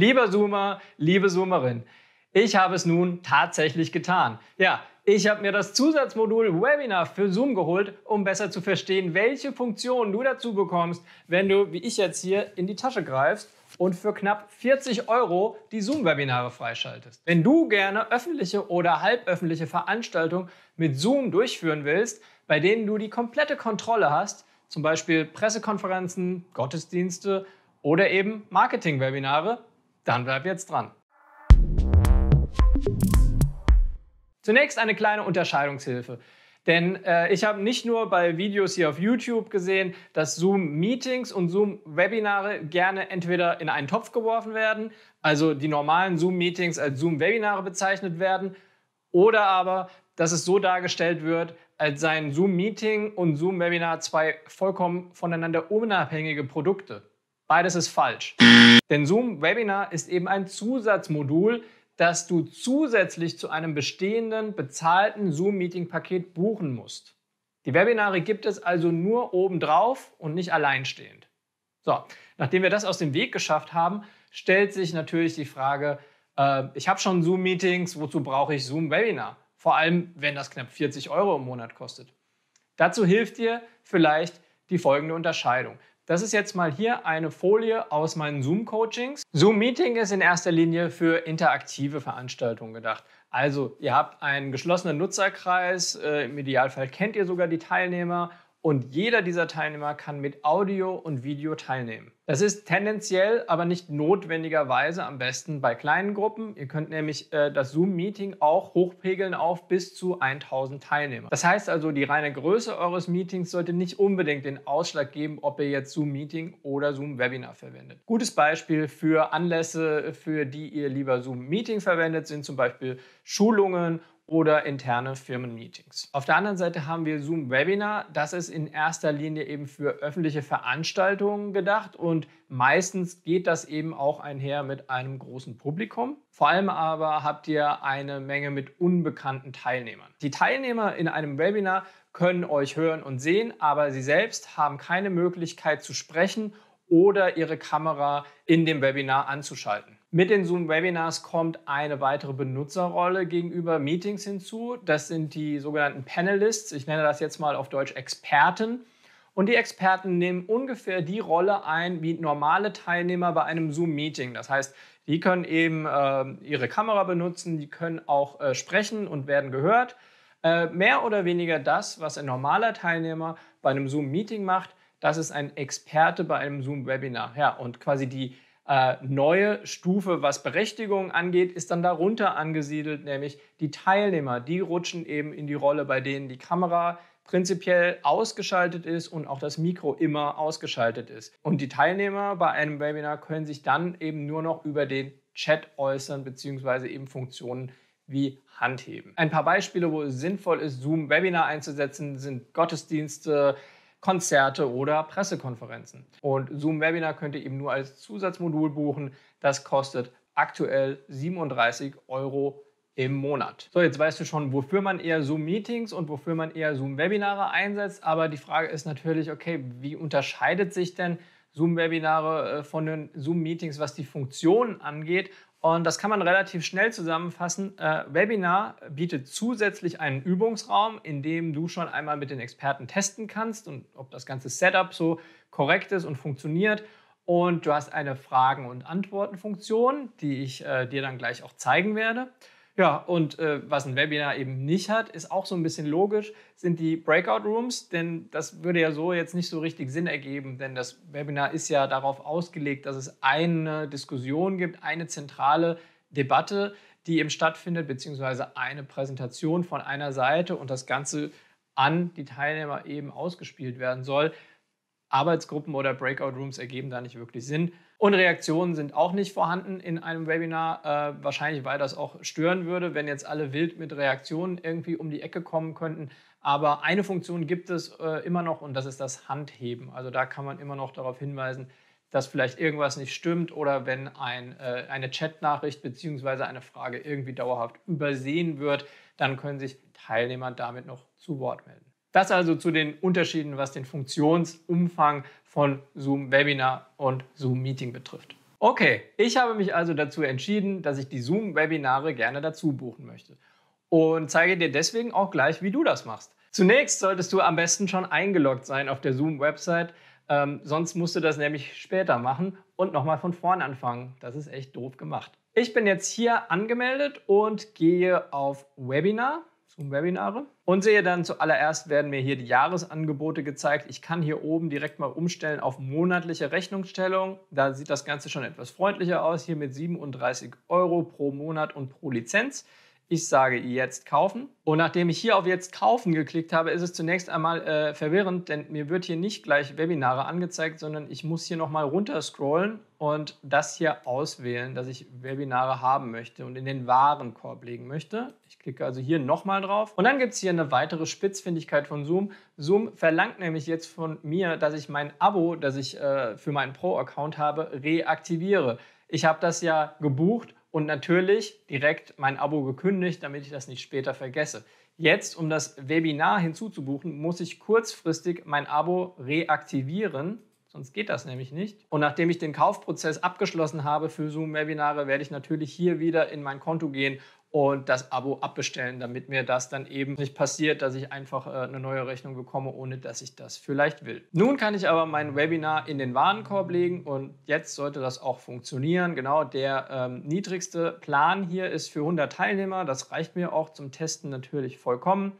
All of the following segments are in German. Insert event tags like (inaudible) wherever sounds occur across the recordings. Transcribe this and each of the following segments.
Lieber Zoomer, liebe Zoomerin, ich habe es nun tatsächlich getan. Ja, ich habe mir das Zusatzmodul Webinar für Zoom geholt, um besser zu verstehen, welche Funktionen du dazu bekommst, wenn du, wie ich jetzt hier, in die Tasche greifst und für knapp 40 Euro die Zoom-Webinare freischaltest. Wenn du gerne öffentliche oder halböffentliche Veranstaltungen mit Zoom durchführen willst, bei denen du die komplette Kontrolle hast, zum Beispiel Pressekonferenzen, Gottesdienste oder eben Marketing-Webinare, dann bleib jetzt dran. Zunächst eine kleine Unterscheidungshilfe. Denn äh, ich habe nicht nur bei Videos hier auf YouTube gesehen, dass Zoom-Meetings und Zoom-Webinare gerne entweder in einen Topf geworfen werden, also die normalen Zoom-Meetings als Zoom-Webinare bezeichnet werden, oder aber, dass es so dargestellt wird, als seien Zoom-Meeting und Zoom-Webinar zwei vollkommen voneinander unabhängige Produkte. Beides ist falsch. Denn Zoom Webinar ist eben ein Zusatzmodul, das du zusätzlich zu einem bestehenden bezahlten Zoom-Meeting-Paket buchen musst. Die Webinare gibt es also nur obendrauf und nicht alleinstehend. So, nachdem wir das aus dem Weg geschafft haben, stellt sich natürlich die Frage, äh, ich habe schon Zoom-Meetings, wozu brauche ich Zoom-Webinar? Vor allem, wenn das knapp 40 Euro im Monat kostet. Dazu hilft dir vielleicht die folgende Unterscheidung. Das ist jetzt mal hier eine Folie aus meinen Zoom-Coachings. Zoom-Meeting ist in erster Linie für interaktive Veranstaltungen gedacht. Also ihr habt einen geschlossenen Nutzerkreis, äh, im Idealfall kennt ihr sogar die Teilnehmer und jeder dieser Teilnehmer kann mit Audio und Video teilnehmen. Das ist tendenziell, aber nicht notwendigerweise am besten bei kleinen Gruppen. Ihr könnt nämlich äh, das Zoom-Meeting auch hochpegeln auf bis zu 1000 Teilnehmer. Das heißt also, die reine Größe eures Meetings sollte nicht unbedingt den Ausschlag geben, ob ihr jetzt Zoom-Meeting oder Zoom-Webinar verwendet. Gutes Beispiel für Anlässe, für die ihr lieber Zoom-Meeting verwendet, sind zum Beispiel Schulungen oder interne Firmenmeetings. Auf der anderen Seite haben wir Zoom Webinar. Das ist in erster Linie eben für öffentliche Veranstaltungen gedacht und meistens geht das eben auch einher mit einem großen Publikum. Vor allem aber habt ihr eine Menge mit unbekannten Teilnehmern. Die Teilnehmer in einem Webinar können euch hören und sehen, aber sie selbst haben keine Möglichkeit zu sprechen oder ihre Kamera in dem Webinar anzuschalten. Mit den Zoom-Webinars kommt eine weitere Benutzerrolle gegenüber Meetings hinzu. Das sind die sogenannten Panelists. Ich nenne das jetzt mal auf Deutsch Experten. Und die Experten nehmen ungefähr die Rolle ein wie normale Teilnehmer bei einem Zoom-Meeting. Das heißt, die können eben äh, ihre Kamera benutzen, die können auch äh, sprechen und werden gehört. Äh, mehr oder weniger das, was ein normaler Teilnehmer bei einem Zoom-Meeting macht, das ist ein Experte bei einem Zoom-Webinar. Ja, und quasi die äh, neue Stufe, was Berechtigung angeht, ist dann darunter angesiedelt, nämlich die Teilnehmer, die rutschen eben in die Rolle, bei denen die Kamera prinzipiell ausgeschaltet ist und auch das Mikro immer ausgeschaltet ist. Und die Teilnehmer bei einem Webinar können sich dann eben nur noch über den Chat äußern, beziehungsweise eben Funktionen wie Handheben. Ein paar Beispiele, wo es sinnvoll ist, Zoom-Webinar einzusetzen, sind Gottesdienste, Konzerte oder Pressekonferenzen. Und Zoom Webinar könnt ihr eben nur als Zusatzmodul buchen. Das kostet aktuell 37 Euro im Monat. So, jetzt weißt du schon, wofür man eher Zoom-Meetings und wofür man eher Zoom-Webinare einsetzt. Aber die Frage ist natürlich, okay, wie unterscheidet sich denn Zoom-Webinare äh, von den Zoom-Meetings, was die Funktionen angeht und das kann man relativ schnell zusammenfassen. Äh, Webinar bietet zusätzlich einen Übungsraum, in dem du schon einmal mit den Experten testen kannst und ob das ganze Setup so korrekt ist und funktioniert. Und du hast eine Fragen- und Antworten-Funktion, die ich äh, dir dann gleich auch zeigen werde. Ja, und äh, was ein Webinar eben nicht hat, ist auch so ein bisschen logisch, sind die Breakout Rooms, denn das würde ja so jetzt nicht so richtig Sinn ergeben, denn das Webinar ist ja darauf ausgelegt, dass es eine Diskussion gibt, eine zentrale Debatte, die eben stattfindet, beziehungsweise eine Präsentation von einer Seite und das Ganze an die Teilnehmer eben ausgespielt werden soll. Arbeitsgruppen oder Breakout Rooms ergeben da nicht wirklich Sinn. Und Reaktionen sind auch nicht vorhanden in einem Webinar, äh, wahrscheinlich weil das auch stören würde, wenn jetzt alle wild mit Reaktionen irgendwie um die Ecke kommen könnten. Aber eine Funktion gibt es äh, immer noch und das ist das Handheben. Also da kann man immer noch darauf hinweisen, dass vielleicht irgendwas nicht stimmt oder wenn ein, äh, eine Chatnachricht bzw. eine Frage irgendwie dauerhaft übersehen wird, dann können sich Teilnehmer damit noch zu Wort melden. Das also zu den Unterschieden, was den Funktionsumfang von Zoom Webinar und Zoom Meeting betrifft. Okay, ich habe mich also dazu entschieden, dass ich die Zoom Webinare gerne dazu buchen möchte und zeige dir deswegen auch gleich, wie du das machst. Zunächst solltest du am besten schon eingeloggt sein auf der Zoom-Website, ähm, sonst musst du das nämlich später machen und nochmal von vorn anfangen. Das ist echt doof gemacht. Ich bin jetzt hier angemeldet und gehe auf Webinar Zoom-Webinare und sehe dann zuallererst werden mir hier die Jahresangebote gezeigt. Ich kann hier oben direkt mal umstellen auf monatliche Rechnungsstellung. Da sieht das Ganze schon etwas freundlicher aus, hier mit 37 Euro pro Monat und pro Lizenz. Ich sage jetzt kaufen. Und nachdem ich hier auf jetzt kaufen geklickt habe, ist es zunächst einmal äh, verwirrend, denn mir wird hier nicht gleich Webinare angezeigt, sondern ich muss hier nochmal runter scrollen und das hier auswählen, dass ich Webinare haben möchte und in den Warenkorb legen möchte. Ich klicke also hier nochmal drauf. Und dann gibt es hier eine weitere Spitzfindigkeit von Zoom. Zoom verlangt nämlich jetzt von mir, dass ich mein Abo, das ich äh, für meinen Pro-Account habe, reaktiviere. Ich habe das ja gebucht und natürlich direkt mein Abo gekündigt, damit ich das nicht später vergesse. Jetzt, um das Webinar hinzuzubuchen, muss ich kurzfristig mein Abo reaktivieren, sonst geht das nämlich nicht. Und nachdem ich den Kaufprozess abgeschlossen habe für Zoom-Webinare, werde ich natürlich hier wieder in mein Konto gehen und das Abo abbestellen, damit mir das dann eben nicht passiert, dass ich einfach äh, eine neue Rechnung bekomme, ohne dass ich das vielleicht will. Nun kann ich aber mein Webinar in den Warenkorb legen und jetzt sollte das auch funktionieren. Genau, der ähm, niedrigste Plan hier ist für 100 Teilnehmer. Das reicht mir auch zum Testen natürlich vollkommen.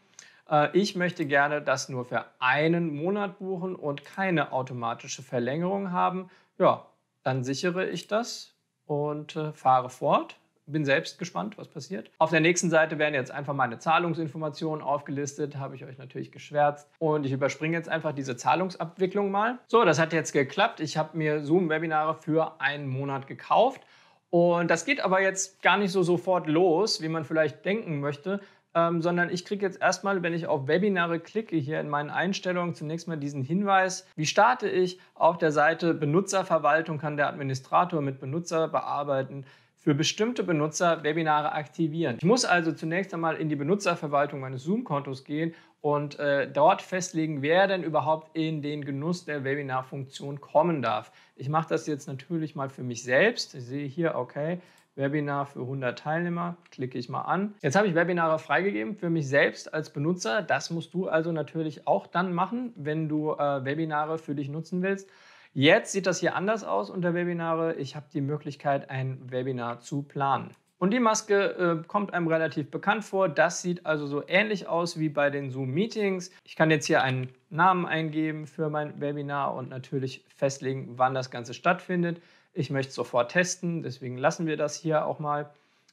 Äh, ich möchte gerne das nur für einen Monat buchen und keine automatische Verlängerung haben. Ja, dann sichere ich das und äh, fahre fort bin selbst gespannt, was passiert. Auf der nächsten Seite werden jetzt einfach meine Zahlungsinformationen aufgelistet, habe ich euch natürlich geschwärzt. Und ich überspringe jetzt einfach diese Zahlungsabwicklung mal. So, das hat jetzt geklappt. Ich habe mir Zoom-Webinare für einen Monat gekauft. Und das geht aber jetzt gar nicht so sofort los, wie man vielleicht denken möchte, ähm, sondern ich kriege jetzt erstmal, wenn ich auf Webinare klicke, hier in meinen Einstellungen zunächst mal diesen Hinweis, wie starte ich auf der Seite Benutzerverwaltung, kann der Administrator mit Benutzer bearbeiten, für bestimmte Benutzer Webinare aktivieren. Ich muss also zunächst einmal in die Benutzerverwaltung meines Zoom-Kontos gehen und äh, dort festlegen, wer denn überhaupt in den Genuss der Webinar-Funktion kommen darf. Ich mache das jetzt natürlich mal für mich selbst. Ich sehe hier, okay, Webinar für 100 Teilnehmer, klicke ich mal an. Jetzt habe ich Webinare freigegeben für mich selbst als Benutzer. Das musst du also natürlich auch dann machen, wenn du äh, Webinare für dich nutzen willst. Jetzt sieht das hier anders aus unter Webinare. Ich habe die Möglichkeit, ein Webinar zu planen. Und die Maske äh, kommt einem relativ bekannt vor. Das sieht also so ähnlich aus wie bei den Zoom-Meetings. Ich kann jetzt hier einen Namen eingeben für mein Webinar und natürlich festlegen, wann das Ganze stattfindet. Ich möchte es sofort testen, deswegen lassen wir das hier auch mal.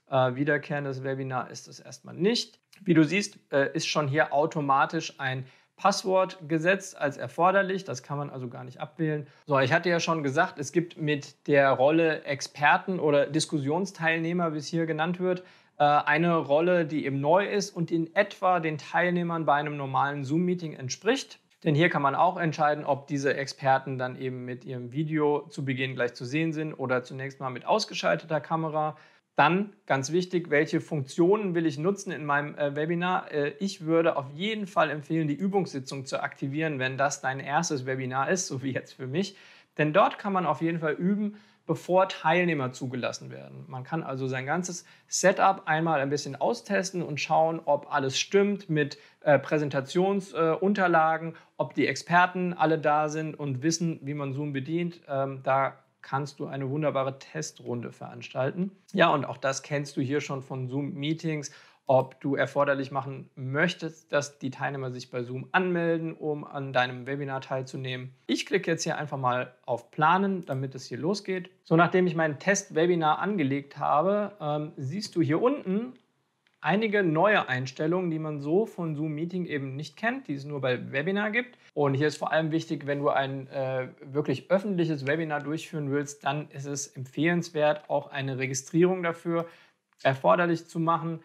Äh, wiederkehrendes Webinar ist es erstmal nicht. Wie du siehst, äh, ist schon hier automatisch ein Passwort gesetzt als erforderlich. Das kann man also gar nicht abwählen. So, ich hatte ja schon gesagt, es gibt mit der Rolle Experten oder Diskussionsteilnehmer, wie es hier genannt wird, äh, eine Rolle, die eben neu ist und in etwa den Teilnehmern bei einem normalen Zoom-Meeting entspricht. Denn hier kann man auch entscheiden, ob diese Experten dann eben mit ihrem Video zu Beginn gleich zu sehen sind oder zunächst mal mit ausgeschalteter Kamera. Dann ganz wichtig, welche Funktionen will ich nutzen in meinem äh, Webinar? Äh, ich würde auf jeden Fall empfehlen, die Übungssitzung zu aktivieren, wenn das dein erstes Webinar ist, so wie jetzt für mich. Denn dort kann man auf jeden Fall üben, bevor Teilnehmer zugelassen werden. Man kann also sein ganzes Setup einmal ein bisschen austesten und schauen, ob alles stimmt mit äh, Präsentationsunterlagen, ob die Experten alle da sind und wissen, wie man Zoom bedient. Ähm, da kannst du eine wunderbare Testrunde veranstalten. Ja, und auch das kennst du hier schon von Zoom-Meetings, ob du erforderlich machen möchtest, dass die Teilnehmer sich bei Zoom anmelden, um an deinem Webinar teilzunehmen. Ich klicke jetzt hier einfach mal auf Planen, damit es hier losgeht. So, nachdem ich mein Test-Webinar angelegt habe, ähm, siehst du hier unten einige neue Einstellungen, die man so von Zoom Meeting eben nicht kennt, die es nur bei Webinar gibt. Und hier ist vor allem wichtig, wenn du ein äh, wirklich öffentliches Webinar durchführen willst, dann ist es empfehlenswert, auch eine Registrierung dafür erforderlich zu machen.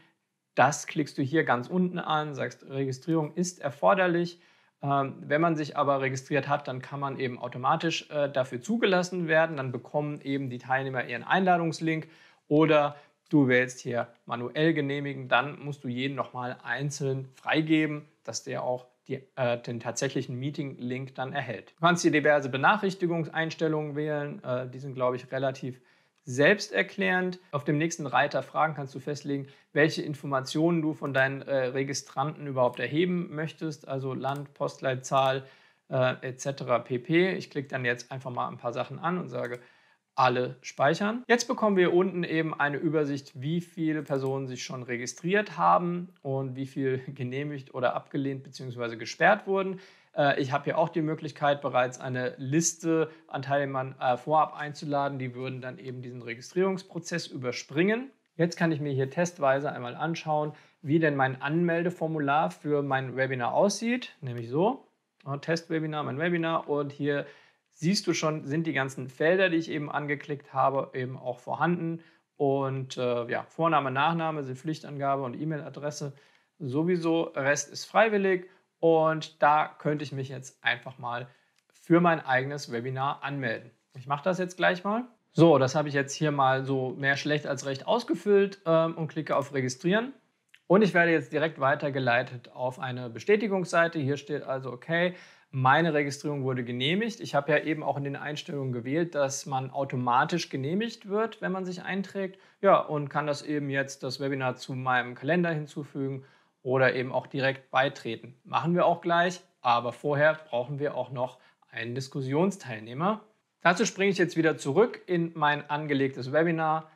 Das klickst du hier ganz unten an, sagst Registrierung ist erforderlich. Ähm, wenn man sich aber registriert hat, dann kann man eben automatisch äh, dafür zugelassen werden. Dann bekommen eben die Teilnehmer ihren Einladungslink oder du wählst hier manuell genehmigen, dann musst du jeden nochmal einzeln freigeben, dass der auch die, äh, den tatsächlichen Meeting-Link dann erhält. Du kannst hier diverse Benachrichtigungseinstellungen wählen, äh, die sind, glaube ich, relativ selbsterklärend. Auf dem nächsten Reiter Fragen kannst du festlegen, welche Informationen du von deinen äh, Registranten überhaupt erheben möchtest, also Land, Postleitzahl äh, etc. pp. Ich klicke dann jetzt einfach mal ein paar Sachen an und sage alle speichern. Jetzt bekommen wir unten eben eine Übersicht, wie viele Personen sich schon registriert haben und wie viel (laughs) genehmigt oder abgelehnt bzw. gesperrt wurden. Äh, ich habe hier auch die Möglichkeit, bereits eine Liste an Teilnehmern äh, vorab einzuladen. Die würden dann eben diesen Registrierungsprozess überspringen. Jetzt kann ich mir hier testweise einmal anschauen, wie denn mein Anmeldeformular für mein Webinar aussieht. Nämlich so, Testwebinar, mein Webinar und hier siehst du schon, sind die ganzen Felder, die ich eben angeklickt habe, eben auch vorhanden. Und äh, ja, Vorname, Nachname sind also Pflichtangabe und E-Mail-Adresse sowieso. Rest ist freiwillig. Und da könnte ich mich jetzt einfach mal für mein eigenes Webinar anmelden. Ich mache das jetzt gleich mal. So, das habe ich jetzt hier mal so mehr schlecht als recht ausgefüllt ähm, und klicke auf Registrieren. Und ich werde jetzt direkt weitergeleitet auf eine Bestätigungsseite. Hier steht also, okay, meine Registrierung wurde genehmigt. Ich habe ja eben auch in den Einstellungen gewählt, dass man automatisch genehmigt wird, wenn man sich einträgt. Ja, und kann das eben jetzt das Webinar zu meinem Kalender hinzufügen oder eben auch direkt beitreten. Machen wir auch gleich, aber vorher brauchen wir auch noch einen Diskussionsteilnehmer. Dazu springe ich jetzt wieder zurück in mein angelegtes Webinar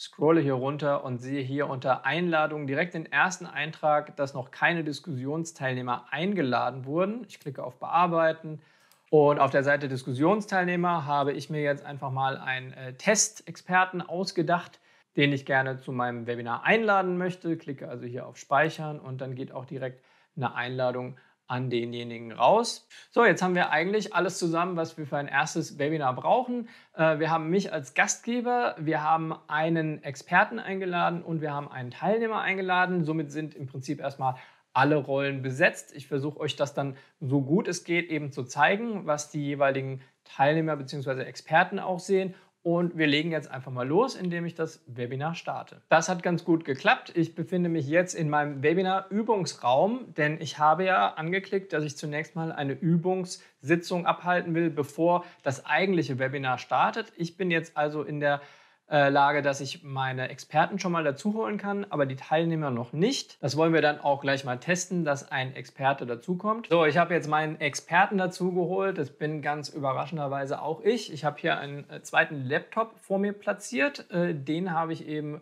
scrolle hier runter und sehe hier unter Einladung direkt den ersten Eintrag, dass noch keine Diskussionsteilnehmer eingeladen wurden. Ich klicke auf Bearbeiten und auf der Seite Diskussionsteilnehmer habe ich mir jetzt einfach mal einen äh, Testexperten ausgedacht, den ich gerne zu meinem Webinar einladen möchte. Klicke also hier auf Speichern und dann geht auch direkt eine Einladung an denjenigen raus. So, jetzt haben wir eigentlich alles zusammen, was wir für ein erstes Webinar brauchen. Äh, wir haben mich als Gastgeber, wir haben einen Experten eingeladen und wir haben einen Teilnehmer eingeladen. Somit sind im Prinzip erstmal alle Rollen besetzt. Ich versuche euch das dann so gut es geht eben zu zeigen, was die jeweiligen Teilnehmer bzw. Experten auch sehen und wir legen jetzt einfach mal los, indem ich das Webinar starte. Das hat ganz gut geklappt. Ich befinde mich jetzt in meinem Webinar-Übungsraum, denn ich habe ja angeklickt, dass ich zunächst mal eine Übungssitzung abhalten will, bevor das eigentliche Webinar startet. Ich bin jetzt also in der äh, Lage, dass ich meine Experten schon mal dazu holen kann, aber die Teilnehmer noch nicht. Das wollen wir dann auch gleich mal testen, dass ein Experte dazukommt. So, ich habe jetzt meinen Experten dazu geholt. Das bin ganz überraschenderweise auch ich. Ich habe hier einen äh, zweiten Laptop vor mir platziert. Äh, den habe ich eben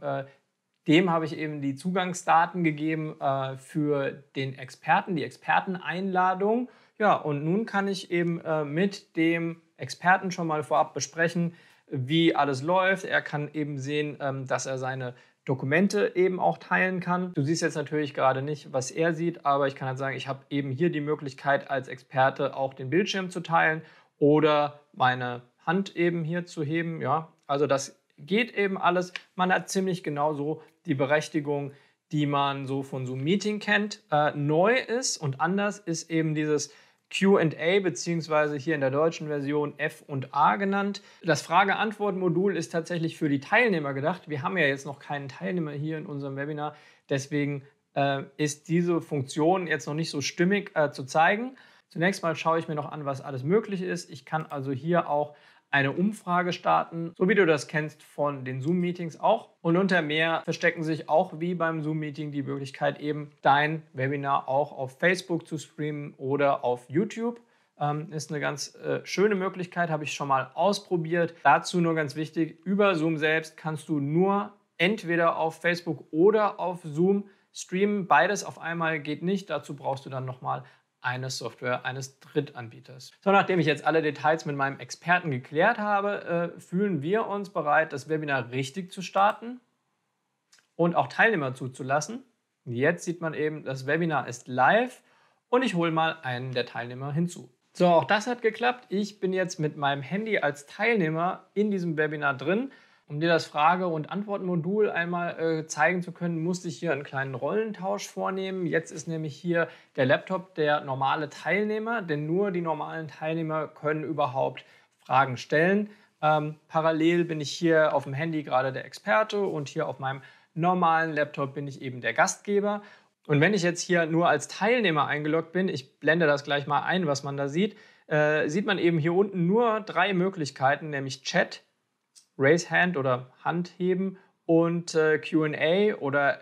dem habe ich eben die Zugangsdaten gegeben für den Experten, die Experteneinladung. Ja, und nun kann ich eben mit dem Experten schon mal vorab besprechen, wie alles läuft. Er kann eben sehen, ähm, dass er seine Dokumente eben auch teilen kann. Du siehst jetzt natürlich gerade nicht, was er sieht, aber ich kann halt sagen, ich habe eben hier die Möglichkeit, als Experte auch den Bildschirm zu teilen oder meine Hand eben hier zu heben. Ja, also das geht eben alles. Man hat ziemlich genau so die Berechtigung, die man so von Zoom Meeting kennt. Äh, neu ist und anders ist eben dieses QA beziehungsweise hier in der deutschen Version F und A genannt. Das Frage-Antwort-Modul ist tatsächlich für die Teilnehmer gedacht. Wir haben ja jetzt noch keinen Teilnehmer hier in unserem Webinar, deswegen äh, ist diese Funktion jetzt noch nicht so stimmig äh, zu zeigen. Zunächst mal schaue ich mir noch an, was alles möglich ist. Ich kann also hier auch eine Umfrage starten, so wie du das kennst von den Zoom-Meetings auch. Und unter mehr verstecken sich auch wie beim Zoom-Meeting die Möglichkeit, eben dein Webinar auch auf Facebook zu streamen oder auf YouTube. Ähm, ist eine ganz äh, schöne Möglichkeit, habe ich schon mal ausprobiert. Dazu nur ganz wichtig, über Zoom selbst kannst du nur entweder auf Facebook oder auf Zoom streamen. Beides auf einmal geht nicht. Dazu brauchst du dann nochmal eine Software eines Drittanbieters. So, nachdem ich jetzt alle Details mit meinem Experten geklärt habe, äh, fühlen wir uns bereit, das Webinar richtig zu starten und auch Teilnehmer zuzulassen. Jetzt sieht man eben, das Webinar ist live und ich hole mal einen der Teilnehmer hinzu. So, auch das hat geklappt. Ich bin jetzt mit meinem Handy als Teilnehmer in diesem Webinar drin. Um dir das Frage- und Antwortmodul einmal äh, zeigen zu können, musste ich hier einen kleinen Rollentausch vornehmen. Jetzt ist nämlich hier der Laptop der normale Teilnehmer, denn nur die normalen Teilnehmer können überhaupt Fragen stellen. Ähm, parallel bin ich hier auf dem Handy gerade der Experte und hier auf meinem normalen Laptop bin ich eben der Gastgeber. Und wenn ich jetzt hier nur als Teilnehmer eingeloggt bin, ich blende das gleich mal ein, was man da sieht, äh, sieht man eben hier unten nur drei Möglichkeiten, nämlich Chat, Raise Hand oder Hand heben und äh, QA oder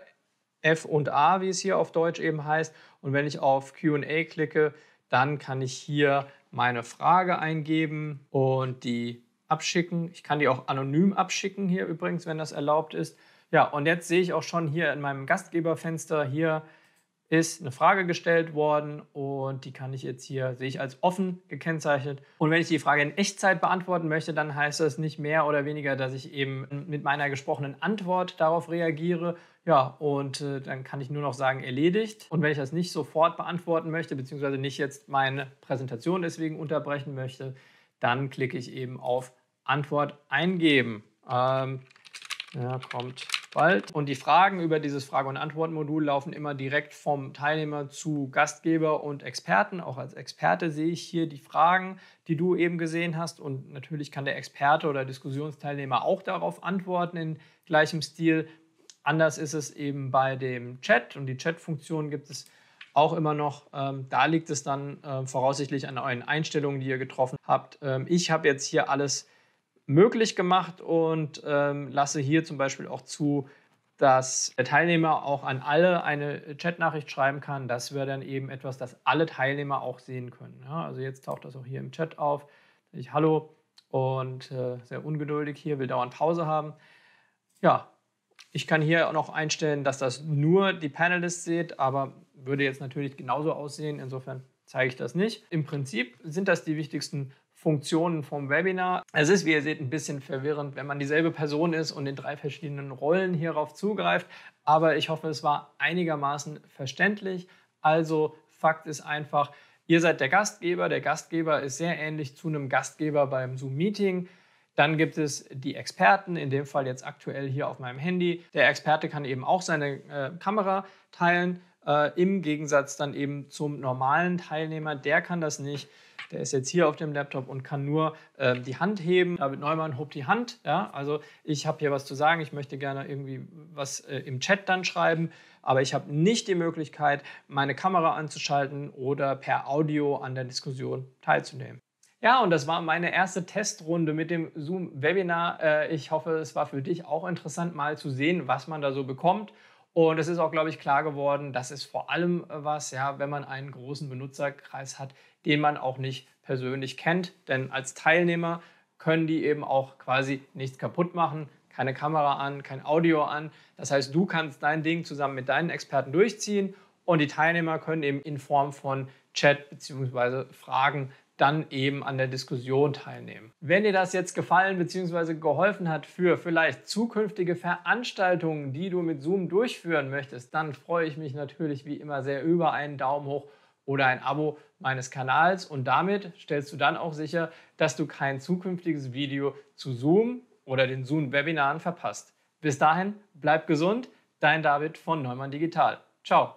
F und A, wie es hier auf Deutsch eben heißt. Und wenn ich auf QA klicke, dann kann ich hier meine Frage eingeben und die abschicken. Ich kann die auch anonym abschicken hier übrigens, wenn das erlaubt ist. Ja, und jetzt sehe ich auch schon hier in meinem Gastgeberfenster hier ist eine Frage gestellt worden und die kann ich jetzt hier, sehe ich als offen gekennzeichnet. Und wenn ich die Frage in Echtzeit beantworten möchte, dann heißt das nicht mehr oder weniger, dass ich eben mit meiner gesprochenen Antwort darauf reagiere. Ja, und äh, dann kann ich nur noch sagen, erledigt. Und wenn ich das nicht sofort beantworten möchte, beziehungsweise nicht jetzt meine Präsentation deswegen unterbrechen möchte, dann klicke ich eben auf Antwort eingeben. Ähm, ja, kommt bald. Und die Fragen über dieses Frage- und Antwortmodul laufen immer direkt vom Teilnehmer zu Gastgeber und Experten. Auch als Experte sehe ich hier die Fragen, die du eben gesehen hast. Und natürlich kann der Experte oder Diskussionsteilnehmer auch darauf antworten in gleichem Stil. Anders ist es eben bei dem Chat und die Chat-Funktion gibt es auch immer noch. Ähm, da liegt es dann äh, voraussichtlich an euren Einstellungen, die ihr getroffen habt. Ähm, ich habe jetzt hier alles möglich gemacht und ähm, lasse hier zum Beispiel auch zu, dass der Teilnehmer auch an alle eine äh, Chatnachricht schreiben kann. Das wäre dann eben etwas, das alle Teilnehmer auch sehen können. Ja, also jetzt taucht das auch hier im Chat auf. Ich hallo und äh, sehr ungeduldig hier, will dauernd Pause haben. Ja, ich kann hier auch noch einstellen, dass das nur die Panelists seht, aber würde jetzt natürlich genauso aussehen. Insofern zeige ich das nicht. Im Prinzip sind das die wichtigsten Funktionen vom Webinar. Es ist, wie ihr seht, ein bisschen verwirrend, wenn man dieselbe Person ist und in drei verschiedenen Rollen hierauf zugreift. Aber ich hoffe, es war einigermaßen verständlich. Also Fakt ist einfach, ihr seid der Gastgeber. Der Gastgeber ist sehr ähnlich zu einem Gastgeber beim Zoom-Meeting. Dann gibt es die Experten, in dem Fall jetzt aktuell hier auf meinem Handy. Der Experte kann eben auch seine äh, Kamera teilen. Äh, Im Gegensatz dann eben zum normalen Teilnehmer, der kann das nicht. Der ist jetzt hier auf dem Laptop und kann nur äh, die Hand heben. David Neumann hob die Hand. Ja? Also ich habe hier was zu sagen, ich möchte gerne irgendwie was äh, im Chat dann schreiben, aber ich habe nicht die Möglichkeit, meine Kamera anzuschalten oder per Audio an der Diskussion teilzunehmen. Ja, und das war meine erste Testrunde mit dem Zoom-Webinar. Äh, ich hoffe, es war für dich auch interessant, mal zu sehen, was man da so bekommt und es ist auch, glaube ich, klar geworden, das ist vor allem äh, was, ja, wenn man einen großen Benutzerkreis hat, den man auch nicht persönlich kennt. Denn als Teilnehmer können die eben auch quasi nichts kaputt machen, keine Kamera an, kein Audio an. Das heißt, du kannst dein Ding zusammen mit deinen Experten durchziehen und die Teilnehmer können eben in Form von Chat bzw. Fragen dann eben an der Diskussion teilnehmen. Wenn dir das jetzt gefallen bzw. geholfen hat für vielleicht zukünftige Veranstaltungen, die du mit Zoom durchführen möchtest, dann freue ich mich natürlich wie immer sehr über einen Daumen hoch oder ein Abo meines Kanals und damit stellst du dann auch sicher, dass du kein zukünftiges Video zu Zoom oder den Zoom-Webinaren verpasst. Bis dahin, bleib gesund, dein David von Neumann Digital. Ciao.